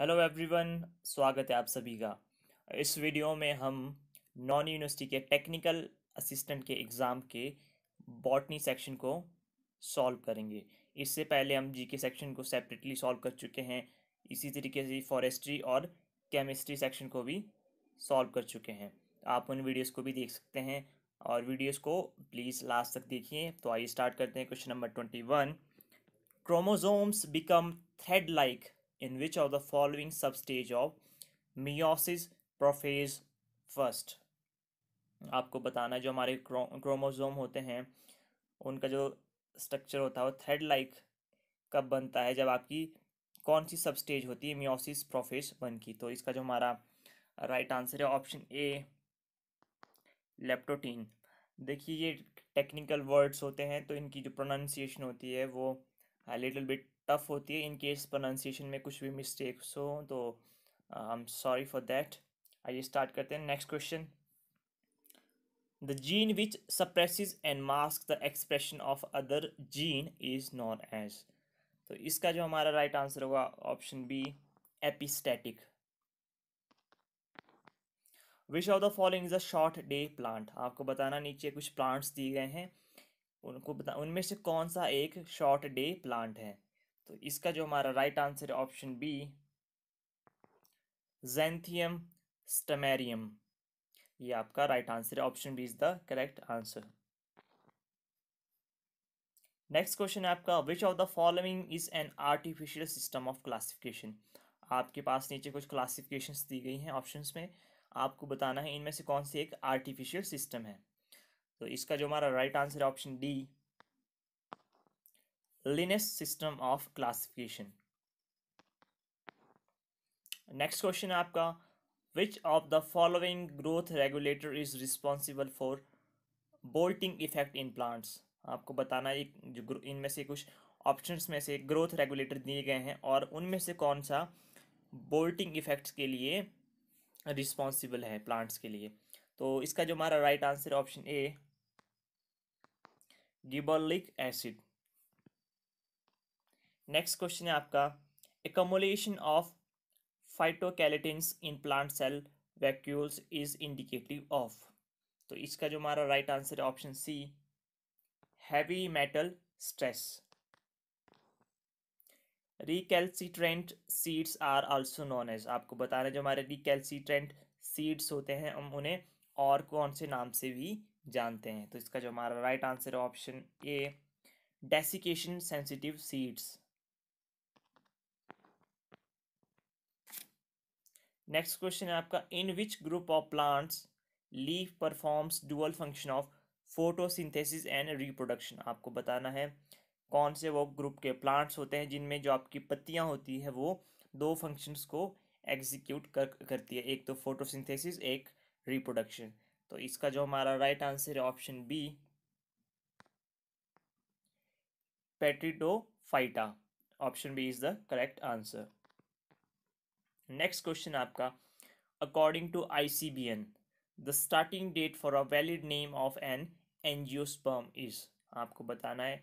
Hello everyone स्वागत है आप सभी का इस वीडियो में हम नॉन यूनिवर्सिटी के टेक्निकल असिस्टेंट के एग्ज़ाम के बॉटनी सेक्शन को सॉल्व करेंगे इससे पहले हम जी के सेक्शन को सेपरेटली सॉल्व कर चुके हैं इसी तरीके से फॉरेस्ट्री और केमिस्ट्री सेक्शन को भी सॉल्व कर चुके हैं आप उन वीडियोज़ को भी देख सकते हैं और वीडियोज़ को प्लीज़ लास्ट तक देखिए तो आइए स्टार्ट करते हैं question number twenty one chromosomes become thread like in which of the following substage of meiosis prophase first आपको बताना है जो हमारे क्रोमोजोम होते हैं उनका जो स्ट्रक्चर होता है वो थ्रेड लाइक कब बनता है जब आपकी कौन सी सबस्टेज होती है मियोसिस प्रोफेस वन की तो इसका जो हमारा राइट आंसर है ऑप्शन ए लेप्टोटीन देखिए ये टेक्निकल वर्ड्स होते हैं तो इनकी जो प्रोनाउंसिएशन होती है वो लिटिल बिट टफ़ होती है इन केस प्रोनाउंसिएशन में कुछ भी मिस्टेक्स हो तो I am sorry for that आइए स्टार्ट करते हैं next question the gene which suppresses and mask the expression of other gene is known as तो इसका जो हमारा राइट right आंसर होगा option B epistatic which of the following is a short day plant आपको बताना नीचे कुछ plants दिए गए हैं उनको बता उनमें से कौन सा एक शॉर्ट डे प्लांट है तो इसका जो हमारा राइट आंसर है ऑप्शन बी जेंथियम स्टमेरियम ये आपका राइट आंसर है option B is the correct answer next question है आपका which of the following is an artificial system of classification आपके पास नीचे कुछ क्लासिफिकेशन दी गई हैं ऑप्शंस में आपको बताना है इनमें से कौन सी एक आर्टिफिशियल सिस्टम है तो इसका जो हमारा राइट आंसर है option D Linus system of classification. Next question है आपका which of the following growth regulator is responsible for bolting effect in plants? आपको बताना ये जो इनमें से कुछ ऑप्शंस में से ग्रोथ रेगुलेटर दिए गए हैं और उनमें से कौन सा बोल्टिंग इफेक्ट्स के लिए रिस्पॉन्सिबल है प्लांट्स के लिए तो इसका जो हमारा right answer option A gibberellic acid next question है आपका accumulation of phytochelatins in plant cell vacuoles is indicative of तो इसका जो हमारा राइट आंसर है option C heavy metal stress recalcitrant seeds are also known as आपको बता रहे जो हमारे रिकैल्सिट्रेंट सीड्स होते हैं हम उन्हें और कौन से नाम से भी जानते हैं तो इसका जो हमारा राइट आंसर है option A desiccation sensitive seeds next question है आपका in which group of plants leaf performs dual function of photosynthesis and reproduction आपको बताना है कौन से वो ग्रुप के प्लांट्स होते हैं जिनमें जो आपकी पत्तियाँ होती है वो दो फंक्शंस को एग्जीक्यूट कर करती है एक तो फोटोसिंथेसिस एक रिप्रोडक्शन तो इसका जो हमारा राइट आंसर है ऑप्शन बी फाइटा option B is the correct answer next question आपका according to I C B N the starting date for a valid name of an angiosperm is आपको बताना है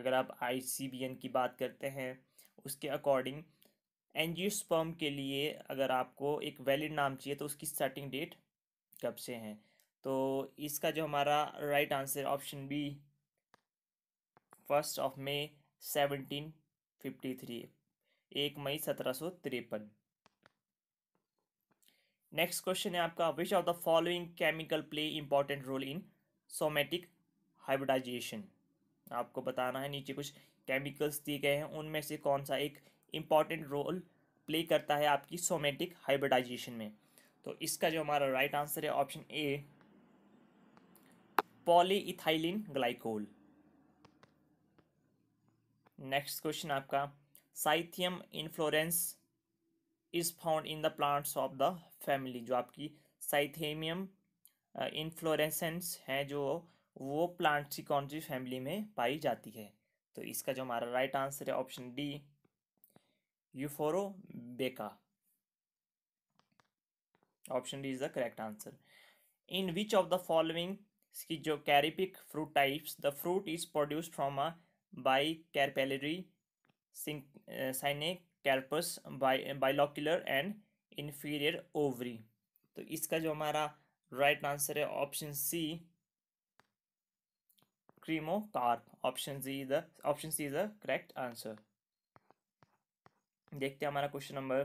अगर आप आई C B N की बात करते हैं उसके according angiosperm के लिए अगर आपको एक वैलिड नाम चाहिए तो उसकी स्टार्टिंग डेट कब से है तो इसका जो हमारा right answer option B first of May seventeen fifty three एक मई सत्रह सौ तिरपन नेक्स्ट क्वेश्चन है आपका which of the following chemical play important role in somatic hybridization आपको बताना है नीचे कुछ केमिकल्स दिए गए हैं उनमें से कौन सा एक इम्पॉर्टेंट रोल प्ले करता है आपकी सोमेटिक हाइब्रिडाइजेशन में तो इसका जो हमारा राइट right आंसर है option A polyethylene glycol next question आपका cyathium inflorescence is found in the plants of the family जो आपकी साइथेमियम इनफ्लोरेसेंस है जो वो प्लांट्स की कौन सी फैमिली में पाई जाती है तो इसका जो हमारा राइट आंसर है ऑप्शन डी बेका option D is the correct answer in which of the following की जो कैरिपिक fruit types the fruit is produced from a bicarpellary syncarpous bilocular and inferior ovary तो इसका जो हमारा राइट right आंसर है option C cremocarp option C is the option C is the correct answer देखते हैं हमारा question number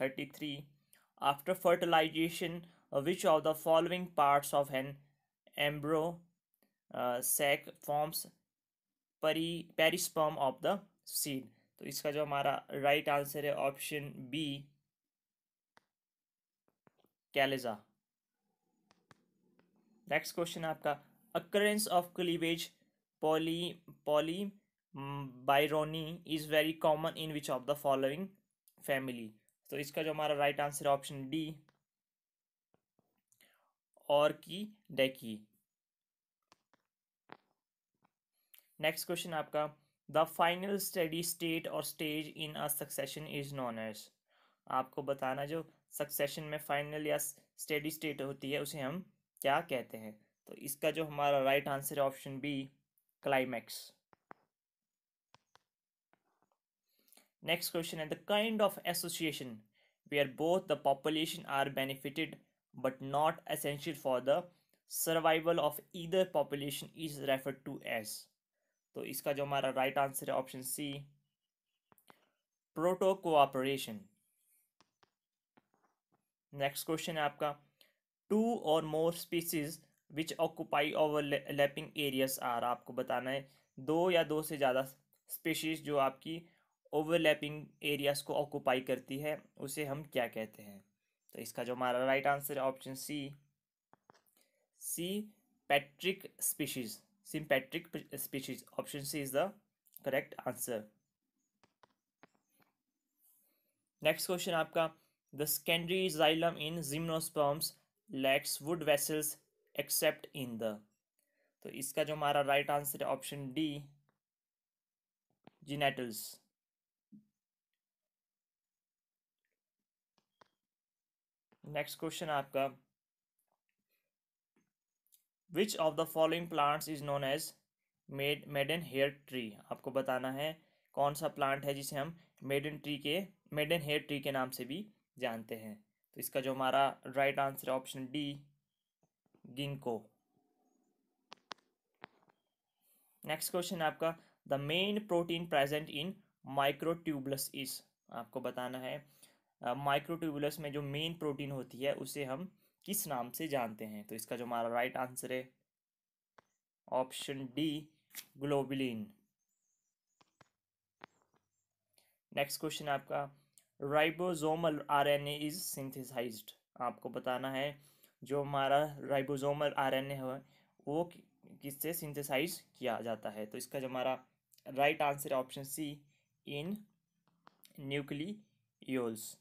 thirty three after fertilization which of the following parts of an embryo sac forms परी perisperm of the seed तो इसका जो हमारा right answer है option B chalaza next question आपका occurrence of cleavage poly polyembryony is very common in which of the following family तो इसका जो हमारा राइट आंसर है ऑप्शन डी और की डेकी नेक्स्ट क्वेश्चन आपका द फाइनल स्टडी स्टेट और stage in a succession is known as आपको बताना जो सक्सेशन में फाइनल या स्टडी स्टेट होती है उसे हम क्या कहते हैं तो इसका जो हमारा राइट आंसर है option B climax next question है the kind of association we are both the population are benefited but not essential for the survival of either population is refer to as तो इसका जो हमारा right answer है option C proto cooperation next question है आपका two और more species which occupy overlapping areas are आपको बताना है दो या दो से ज़्यादा स्पीशीज जो आपकी ओवरलैपिंग एरियाज को ऑक्यूपाई करती है उसे हम क्या कहते हैं तो इसका जो हमारा राइट आंसर है option C sympatric species sympatric species. Option C is the correct answer next question आपका the secondary xylem in gymnosperms lacks wood vessels except in the तो इसका जो हमारा राइट आंसर है option D gnetales next question आपका which of the following plants is known as maid maiden hair tree आपको बताना है कौन सा प्लांट है जिसे हम मेडन ट्री के मेडन हेयर ट्री के नाम से भी जानते हैं तो इसका जो हमारा राइट आंसर है option D ginkgo next question आपका the main protein present in microtubules is आपको बताना है माइक्रोट्यूबुलस में जो मेन प्रोटीन होती है उसे हम किस नाम से जानते हैं तो इसका जो हमारा राइट आंसर है option D globulin next question आपका राइबोजोमल आरएनए इज सिंथेसाइज्ड आपको बताना है जो हमारा राइबोजोमल आरएनए है वो किससे सिंथेसाइज किया जाता है तो इसका जो हमारा राइट आंसर है option C in nucleolus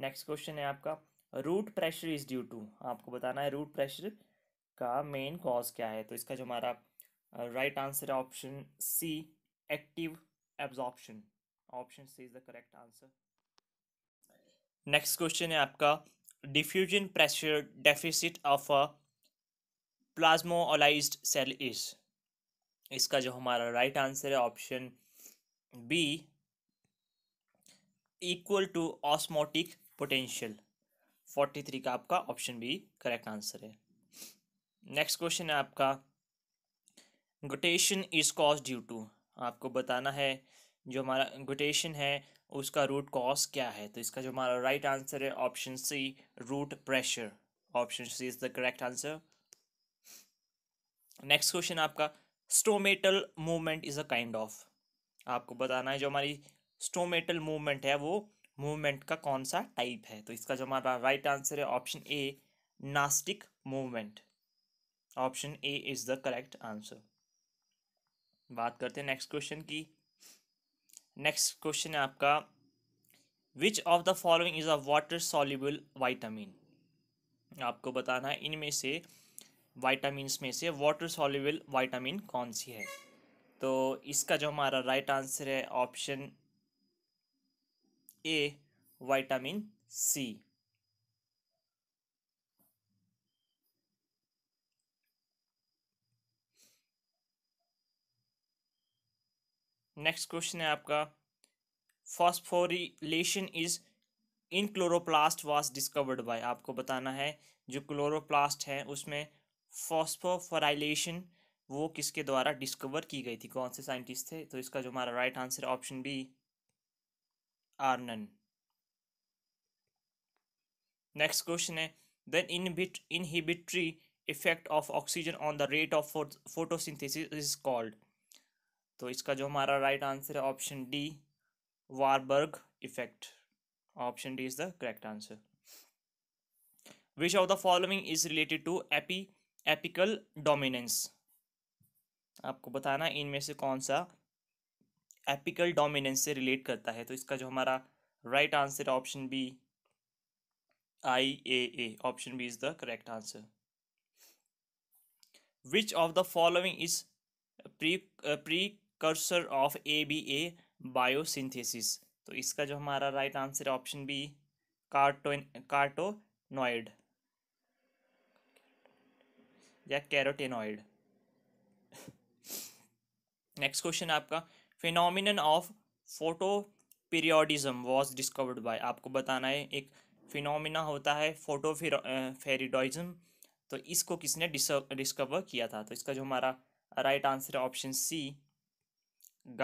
next question है आपका root pressure is due to आपको बताना है रूट प्रेशर का मेन कॉज क्या है तो इसका जो हमारा राइट आंसर है option C active absorption option C is the correct answer next question है आपका diffusion pressure deficit of a plasmolysed cell is इसका जो हमारा राइट आंसर है option B equal to osmotic potential forty three का आपका option B correct answer है next question है आपका guttation is cause due to आपको बताना है जो हमारा गोटेशन है उसका रूट कॉज क्या है तो इसका जो हमारा राइट आंसर है option C root pressure option C is the correct answer next question आपका stomatal movement is a kind of आपको बताना है जो हमारी स्टोमेटल मूवमेंट है वो मूवमेंट का कौन सा टाइप है तो इसका जो हमारा राइट आंसर है option A nastic movement option A is the correct answer बात करते हैं नेक्स्ट क्वेश्चन की नेक्स्ट क्वेश्चन है आपका which of the following is a water soluble vitamin आपको बताना है इनमें से वाइटामिन में से वाटर सॉल्यूबल वाइटामिन कौन सी है तो इसका जो हमारा राइट आंसर है option A vitamin C next question है आपका phosphorylation is in chloroplast was discovered by आपको बताना है जो क्लोरोप्लास्ट है उसमें फॉस्फोफराइलेशन वो किसके द्वारा डिस्कवर की गई थी कौन से साइंटिस्ट थे तो इसका जो हमारा right answer option B Arnon next question है then inhibit inhibitory effect of oxygen on the rate of photosynthesis is called तो इसका जो हमारा राइट आंसर है option D Warburg effect option D is the correct answer which of the following is related to एपी apical dominance आपको बताना इनमें से कौन सा एपिकल डोमिनेंस से रिलेट करता है तो इसका जो हमारा right answer option B I A A option B is the correct answer which of the following is pre precursor of A B A biosynthesis तो इसका जो हमारा राइट आंसर ऑप्शन बी कार्टो कार्टोनॉइड या carotenoid next question आपका phenomenon of photoperiodism was discovered by आपको बताना है एक फिनोमिना होता है फोटो फेरिडोइज्म तो इसको किसने डिस्कवर किया था तो इसका जो हमारा राइट आंसर है option C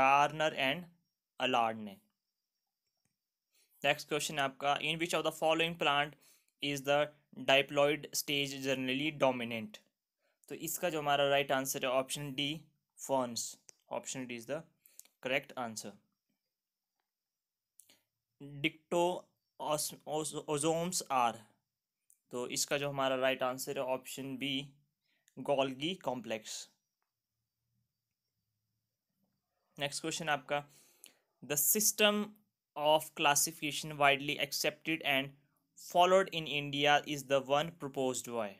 Garner and Allard ने नेक्स्ट क्वेश्चन है आपका in which of the following plant is the diploid stage generally dominant तो इसका जो हमारा राइट आंसर है option D ferns option D is the answer dictyosomes are तो इसका जो हमारा राइट आंसर है option B Golgi complex next question आपका the system of classification widely accepted and followed in India is the one propose by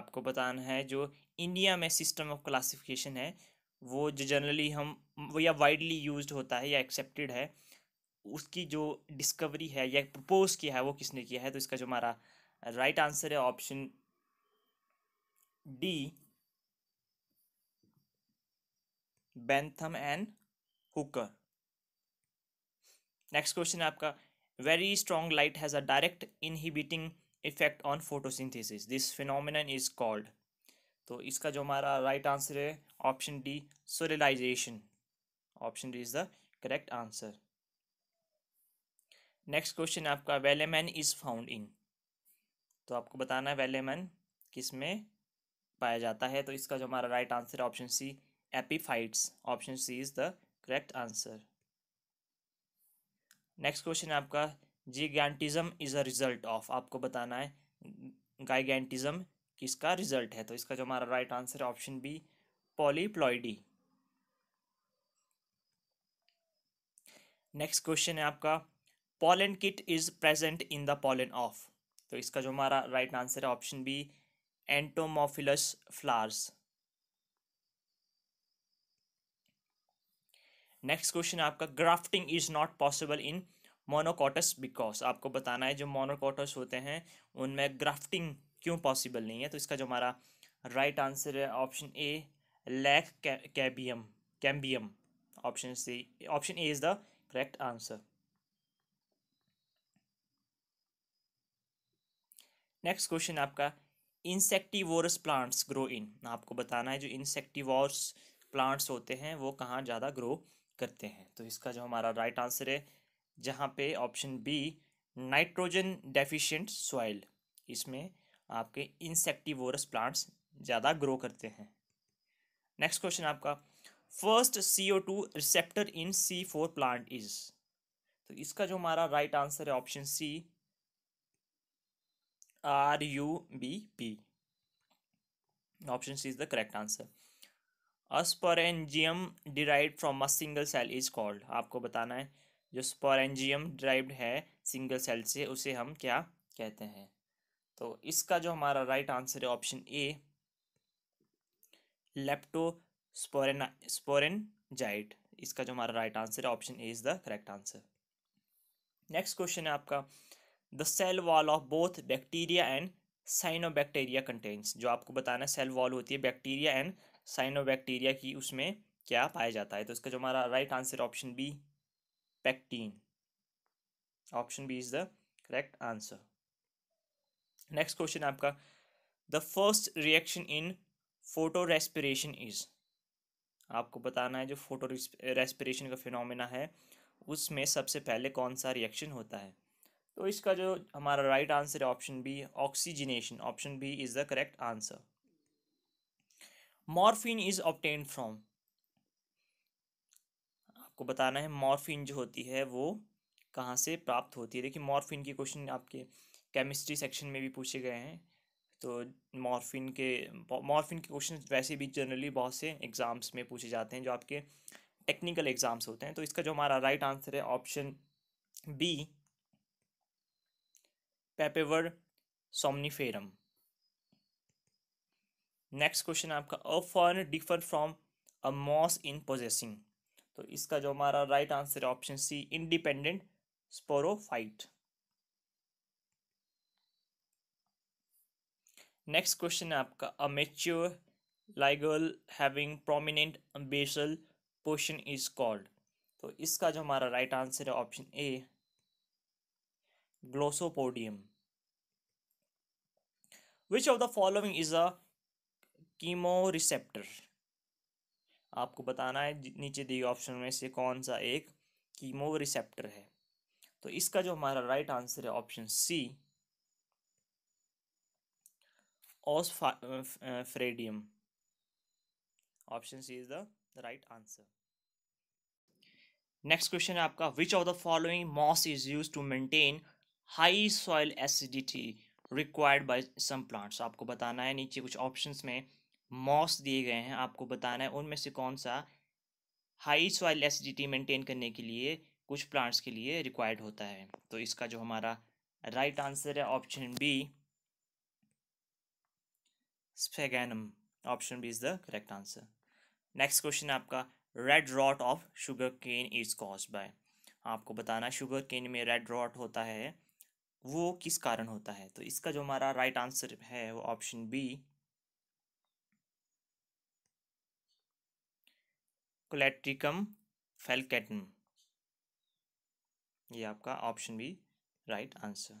आपको बताना है जो इंडिया में सिस्टम ऑफ क्लासिफिकेशन है वो जो जनरली हम या वाइडली यूज होता है या एक्सेप्टेड है उसकी जो डिस्कवरी है या प्रपोज किया है वो किसने किया है तो इसका जो हमारा राइट आंसर है option D Bentham and Hooker next question है आपका very strong light has a direct inhibiting effect on photosynthesis this phenomenon is called तो इसका जो हमारा राइट आंसर है option D solarization option D is the correct answer next question आपका velamen is found in तो आपको बताना है वेलेमैन किस में पाया जाता है तो इसका जो हमारा राइट आंसर है option C epiphytes option C is the correct answer next question आपका gigantism is a result of आपको बताना है गाइगेंटिज्म किसका रिजल्ट है तो इसका जो हमारा राइट आंसर है option B polyploidy next question है आपका pollen kit is present in the pollen of तो इसका जो हमारा राइट आंसर है option B entomophilous flowers next question है आपका grafting is not possible in monocots because आपको बताना है जो मोनोकोटस होते हैं उनमें ग्राफ्टिंग क्यों पॉसिबल नहीं है तो इसका जो हमारा राइट आंसर है ऑप्शन ए लैक cambium cambium option C option A is the correct answer. Next question आपका इंसेक्टिवोरस प्लांट्स ग्रो इन आपको बताना है जो इंसेक्टिवोर्स प्लांट्स होते हैं वो कहाँ ज़्यादा ग्रो करते हैं तो इसका जो हमारा राइट आंसर है जहाँ पे option B nitrogen deficient soil इसमें आपके इंसेक्टिवोरस प्लांट्स ज़्यादा ग्रो करते हैं नेक्स्ट क्वेश्चन आपका first C O two receptor in C four plant is तो इसका जो हमारा राइट right आंसर है option C R U B P option C is the correct answer a sporangium derive from a single cell is called आपको बताना है जो sporangium derive है सिंगल सेल से उसे हम क्या कहते हैं तो इसका जो हमारा राइट आंसर है option A leptosporangiate इसका जो हमारा राइट आंसर है option A is the correct answer next question है आपका the cell wall of both bacteria and bacteria contents जो आपको बताना सेल वॉल होती है बैक्टीरिया एंड साइनोबैक्टीरिया की उसमें क्या पाया जाता है तो इसका जो हमारा right answer option B pectin option B is the correct answer next question आपका the first reaction in photorespiration is आपको बताना है जो फोटो रेस्पिरेशन का फिनोमेना है उसमें सबसे पहले कौन सा रिएक्शन होता है तो इसका जो हमारा राइट आंसर है option B oxygenation option B is the correct answer morphine is obtain from आपको बताना है मॉर्फिन जो होती है वो कहाँ से प्राप्त होती है देखिए मॉर्फिन के क्वेश्चन आपके केमिस्ट्री सेक्शन में भी पूछे गए हैं तो मॉर्फिन के मॉर्फिन के क्वेश्चन वैसे भी जनरली बहुत से एग्ज़ाम्स में पूछे जाते हैं जो आपके टेक्निकल एग्ज़ाम्स होते हैं तो इसका जो हमारा राइट आंसर है option B papaver somniferum next question आपका a fern differ from a moss in possessing तो इसका जो हमारा राइट आंसर है option C independent sporophyte next question है आपका a mature ligule having prominent basal portion is called तो इसका जो हमारा राइट आंसर है option A glossopodium which of the following is a chemoreceptor आपको बताना है नीचे दिए ऑप्शन में से कौन सा एक कीमो रिसेप्टर है तो इसका जो हमारा राइट आंसर है ऑप्शन सी फ्रेडियम option C is the right answer next question है आपका which of the following moss is use to maintain high soil acidity required by some plants आपको बताना है नीचे कुछ ऑप्शंस में मॉस दिए गए हैं आपको बताना है उनमें से कौन सा हाई सॉइल एसिडिटी मेंटेन करने के लिए कुछ प्लांट्स के लिए रिक्वायर्ड होता है तो इसका जो हमारा राइट right आंसर है option B sphagnum option B is the correct answer next question है आपका red rot of sugarcane is cause by आपको बताना शुगर केन में रेड रॉट होता है वो किस कारण होता है तो इसका जो हमारा राइट आंसर है वो ऑप्शन बी कोलेट्रिकम फेलकेटन ये आपका option B right answer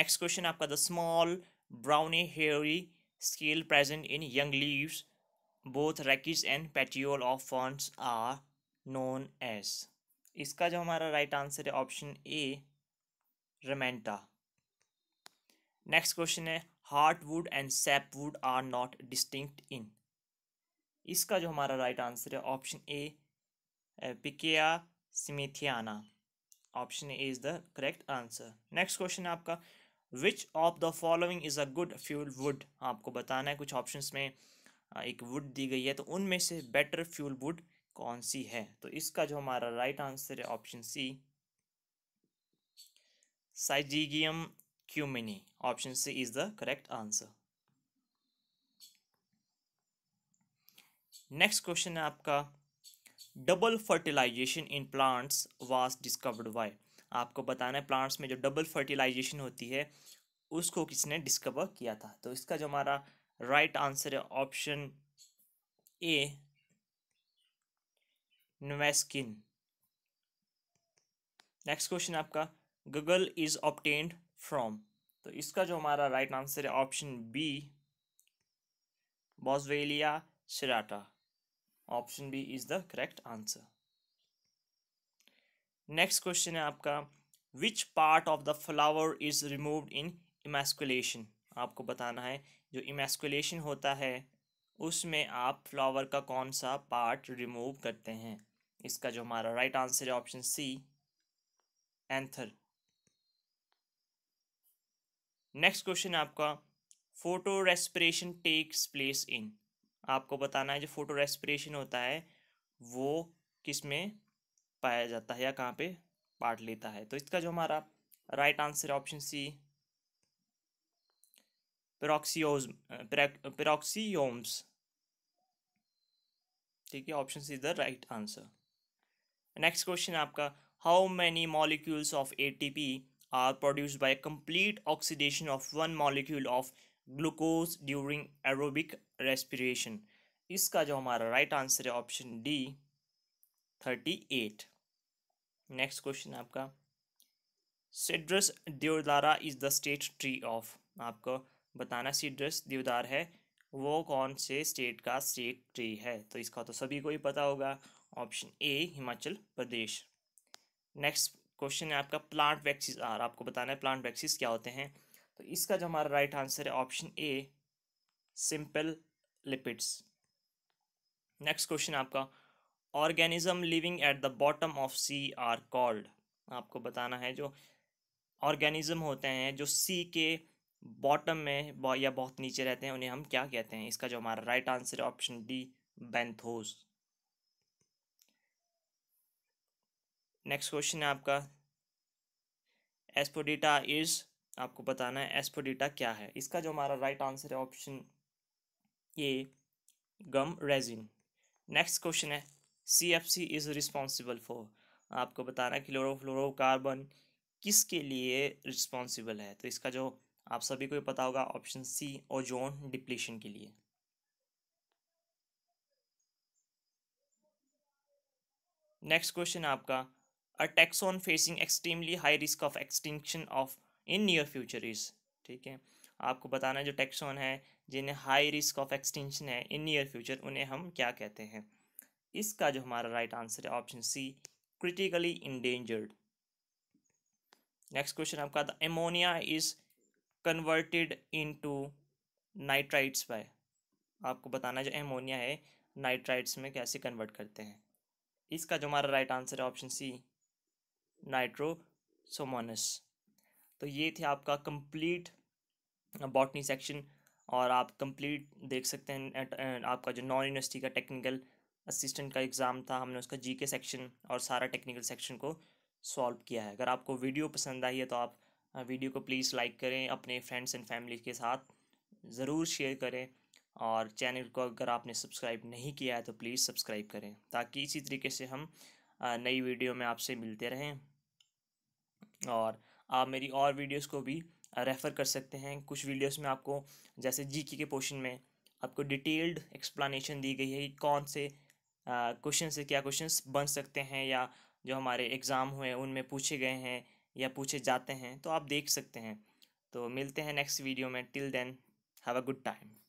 next question आपका the small browny hairy scale present in young leaves both racemes and petiole of ferns are known as इसका जो हमारा राइट आंसर है option A ramenta next question है heartwood and sapwood are not distinct in इसका जो हमारा right answer है option A picea smithiana option A is the correct answer next question है आपका which of the following is a good fuel wood आपको बताना है कुछ ऑप्शन में एक वुड दी गई है तो उनमें से बेटर फ्यूल वुड कौन सी है तो इसका जो हमारा राइट आंसर है option C syzygium cumini option C is the correct answer next question है आपका double fertilization in plants was discovered by आपको बताना है प्लांट्स में जो डबल फर्टिलाइजेशन होती है उसको किसने डिस्कवर किया था तो इसका जो हमारा राइट आंसर है option A Nawaschin next question आपका गूगल इज ऑप्टेंड फ्रॉम तो इसका जो हमारा राइट आंसर है option B boswellia serrata option B is the correct answer next question है आपका which part of the flower is removed in emasculation आपको बताना है जो इमेस्कुलेशन होता है उसमें आप फ्लावर का कौन सा पार्ट रिमूव करते हैं इसका जो हमारा राइट आंसर है option C anther next question आपका photorespiration takes place in आपको बताना है जो फोटो रेस्परेशन होता है वो किस में पाया जाता है या कहाँ पे पार्ट लेता है तो इसका जो हमारा right answer option C peroxisomes ठीक है option C is the right answer next question आपका how many molecules of ATP are produce by complete oxidation of one molecule of glucose during aerobic respiration इसका जो हमारा right answer है option D thirty eight next question आपका Cedrus deodara is the state tree of आपको बताना Cedrus देवदार है वो कौन से स्टेट का स्टेट ट्री है तो इसका तो सभी को ही पता होगा option A Himachal Pradesh next question है आपका प्लांट वैक्सीज आर आपको बताना है प्लांट वैक्सीज क्या होते हैं तो इसका जो हमारा राइट आंसर है option A simple lipids next question आपका organism living at the bottom of sea are called आपको बताना है जो ऑर्गेनिज्म होते हैं जो सी के बॉटम में या बहुत नीचे रहते हैं उन्हें हम क्या कहते हैं इसका जो हमारा राइट आंसर है option D benthos next question है आपका एस्पोडिटा इज आपको बताना है एस्पोडिटा क्या है इसका जो हमारा राइट आंसर है option A gum resin next question है C F C is responsible for आपको बताना है क्लोरोफ्लोरोकार्बन किसके लिए रिस्पॉन्सिबल है तो इसका जो आप सभी को पता होगा ऑप्शन सी ओजोन डिप्लीशन के लिए नेक्स्ट क्वेश्चन आपका a taxon facing extremely high risk of extinction of in near future is ठीक है आपको बताना जो टैक्सोन है जिन्हें हाई रिस्क ऑफ एक्सटेंशन है इन नियर फ्यूचर उन्हें हम क्या कहते हैं इसका जो हमारा राइट आंसर है option C critically endangered next question आपका था ammonia is converted into nitrites by आपको बताना जो एमोनिया है नाइट्राइट्स में कैसे कन्वर्ट करते हैं इसका जो हमारा राइट आंसर है ऑप्शन सी नाइट्रोसोमोनस तो ये थे आपका कंप्लीट बॉटनी सेक्शन और आप कंप्लीट देख सकते हैं uh, आपका जो नॉन यूनिवर्सिटी का टेक्निकल असिस्टेंट का एग्ज़ाम था हमने उसका जीके सेक्शन और सारा टेक्निकल सेक्शन को सॉल्व किया है अगर आपको वीडियो पसंद आई है तो आप वीडियो को प्लीज़ लाइक करें अपने फ्रेंड्स एंड फैमिली के साथ ज़रूर शेयर करें और चैनल को अगर आपने सब्सक्राइब नहीं किया है तो प्लीज़ सब्सक्राइब करें ताकि इसी तरीके से हम नई वीडियो में आपसे मिलते रहें और आप मेरी और वीडियोस को भी रेफ़र कर सकते हैं कुछ वीडियोस में आपको जैसे जीके के पोर्शन में आपको डिटेल्ड एक्सप्लेनेशन दी गई है कि कौन से क्वेश्चन से क्या क्वेश्चंस बन सकते हैं या जो हमारे एग्ज़ाम हुए उनमें पूछे गए हैं या पूछे जाते हैं तो आप देख सकते हैं तो मिलते हैं नेक्स्ट वीडियो में till then have a good time